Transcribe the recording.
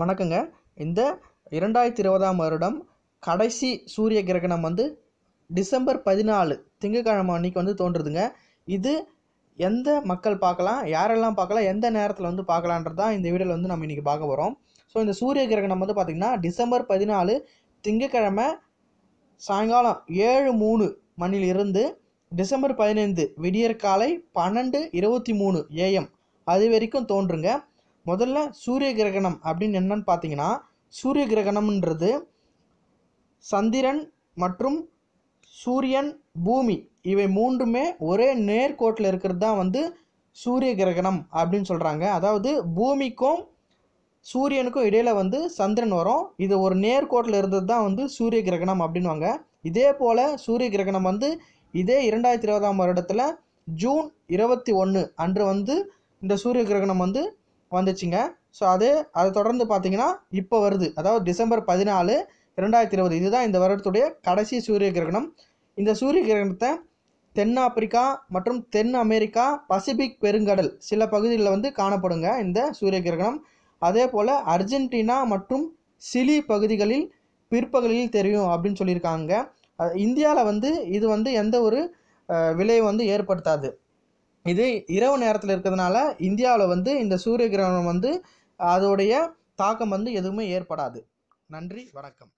வணக்கங்க இந்த இரண்டாயிரத்தி இருபதாம் வருடம் கடைசி சூரிய கிரகணம் வந்து டிசம்பர் பதினாலு திங்கக்கிழமை அன்னைக்கு வந்து தோன்றுதுங்க இது எந்த மக்கள் பார்க்கலாம் யாரெல்லாம் பார்க்கலாம் எந்த நேரத்தில் வந்து பார்க்கலான்றது தான் இந்த வீடியோவில் வந்து நம்ம இன்றைக்கி பார்க்க போகிறோம் ஸோ இந்த சூரிய கிரகணம் வந்து பார்த்திங்கன்னா டிசம்பர் பதினாலு திங்கக்கிழமை சாயங்காலம் ஏழு மூணு மணிலிருந்து டிசம்பர் பதினைந்து விடியற்காலை பன்னெண்டு இருபத்தி மூணு ஏஎம் அது வரைக்கும் தோன்றுங்க முதல்ல சூரிய கிரகணம் அப்படின்னு என்னன்னு பார்த்தீங்கன்னா சூரிய கிரகணம்ன்றது சந்திரன் மற்றும் சூரியன் பூமி இவை மூன்றுமே ஒரே நேர்கோட்டில் இருக்கிறது தான் வந்து சூரிய கிரகணம் அப்படின்னு சொல்கிறாங்க அதாவது பூமிக்கும் சூரியனுக்கும் இடையில் வந்து சந்திரன் வரும் இது ஒரு நேர்கோட்டில் இருந்தது தான் வந்து சூரிய கிரகணம் அப்படின்வாங்க இதே போல் சூரிய கிரகணம் வந்து இதே இரண்டாயிரத்தி இருபதாம் வருடத்தில் ஜூன் இருபத்தி ஒன்று அன்று வந்து இந்த சூரிய கிரகணம் வந்து வந்துச்சுங்க ஸோ அது அதை தொடர்ந்து பார்த்தீங்கன்னா இப்போ வருது அதாவது டிசம்பர் பதினாலு இரண்டாயிரத்தி இருபது இதுதான் இந்த வருடத்துடைய கடைசி சூரிய கிரகணம் இந்த சூரிய கிரகணத்தை தென்னாப்பிரிக்கா மற்றும் தென் அமெரிக்கா பசிபிக் பெருங்கடல் சில பகுதிகளில் வந்து காணப்படுங்க இந்த சூரிய கிரகணம் அதே போல் அர்ஜென்டினா மற்றும் சிலி பகுதிகளில் பிற்பகலில் தெரியும் அப்படின்னு சொல்லியிருக்காங்க இந்தியாவில் வந்து இது வந்து எந்த ஒரு விளைவு வந்து ஏற்படுத்தாது இது இரவு நேரத்தில் இருக்கிறதுனால இந்தியாவில் வந்து இந்த சூரிய கிரகணம் வந்து அதோடைய தாக்கம் வந்து எதுவுமே ஏற்படாது நன்றி வணக்கம்